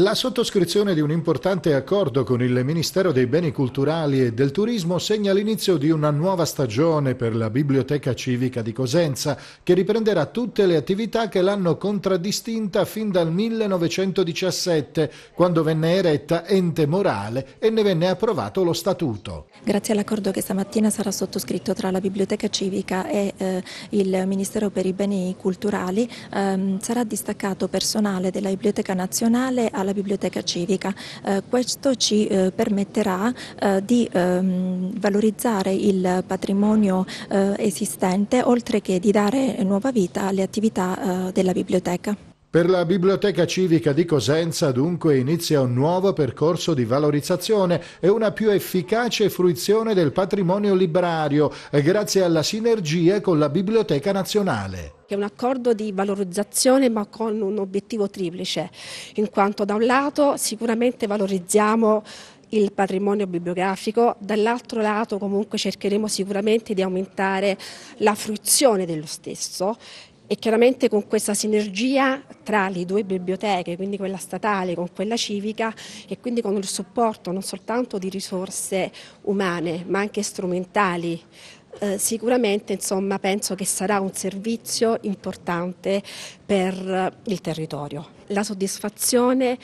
La sottoscrizione di un importante accordo con il Ministero dei Beni Culturali e del Turismo segna l'inizio di una nuova stagione per la Biblioteca Civica di Cosenza, che riprenderà tutte le attività che l'hanno contraddistinta fin dal 1917, quando venne eretta ente morale e ne venne approvato lo statuto. Grazie all'accordo che stamattina sarà sottoscritto tra la Biblioteca Civica e eh, il Ministero per i Beni Culturali, ehm, sarà distaccato personale della Biblioteca Nazionale alla alla biblioteca civica. Eh, questo ci eh, permetterà eh, di ehm, valorizzare il patrimonio eh, esistente oltre che di dare nuova vita alle attività eh, della biblioteca. Per la Biblioteca Civica di Cosenza dunque inizia un nuovo percorso di valorizzazione e una più efficace fruizione del patrimonio librario eh, grazie alla sinergia con la Biblioteca Nazionale è un accordo di valorizzazione ma con un obiettivo triplice, in quanto da un lato sicuramente valorizziamo il patrimonio bibliografico, dall'altro lato comunque cercheremo sicuramente di aumentare la fruizione dello stesso e chiaramente con questa sinergia tra le due biblioteche, quindi quella statale con quella civica e quindi con il supporto non soltanto di risorse umane ma anche strumentali. Eh, sicuramente insomma, penso che sarà un servizio importante per il territorio. La soddisfazione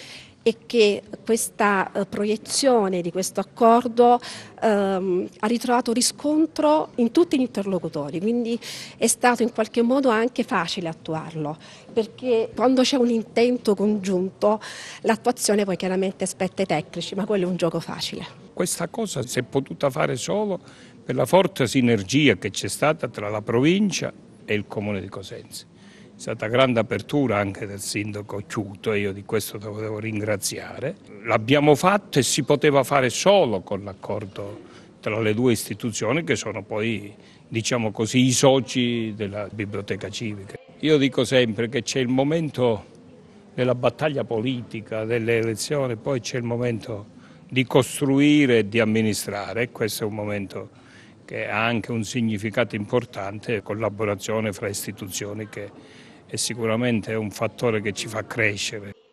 e che questa eh, proiezione di questo accordo ehm, ha ritrovato riscontro in tutti gli interlocutori, quindi è stato in qualche modo anche facile attuarlo, perché quando c'è un intento congiunto l'attuazione poi chiaramente aspetta i tecnici, ma quello è un gioco facile. Questa cosa si è potuta fare solo per la forte sinergia che c'è stata tra la provincia e il comune di Cosenza. È stata grande apertura anche del sindaco Ciuto e io di questo lo devo ringraziare. L'abbiamo fatto e si poteva fare solo con l'accordo tra le due istituzioni che sono poi, diciamo così, i soci della biblioteca civica. Io dico sempre che c'è il momento della battaglia politica, delle elezioni, poi c'è il momento di costruire e di amministrare. e Questo è un momento che ha anche un significato importante, collaborazione fra istituzioni che è sicuramente un fattore che ci fa crescere.